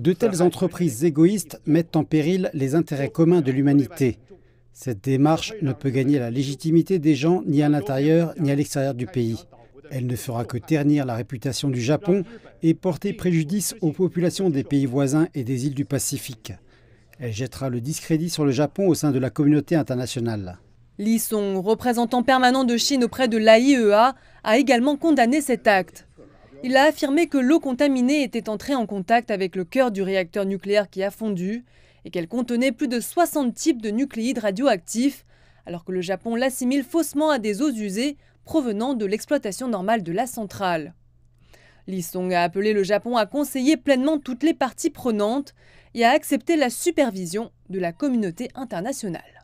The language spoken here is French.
De telles entreprises égoïstes mettent en péril les intérêts communs de l'humanité. Cette démarche ne peut gagner la légitimité des gens ni à l'intérieur ni à l'extérieur du pays. Elle ne fera que ternir la réputation du Japon et porter préjudice aux populations des pays voisins et des îles du Pacifique. Elle jettera le discrédit sur le Japon au sein de la communauté internationale. Li Song, représentant permanent de Chine auprès de l'AIEA, a également condamné cet acte. Il a affirmé que l'eau contaminée était entrée en contact avec le cœur du réacteur nucléaire qui a fondu et qu'elle contenait plus de 60 types de nucléides radioactifs, alors que le Japon l'assimile faussement à des eaux usées provenant de l'exploitation normale de la centrale. Lisong a appelé le Japon à conseiller pleinement toutes les parties prenantes et à accepter la supervision de la communauté internationale.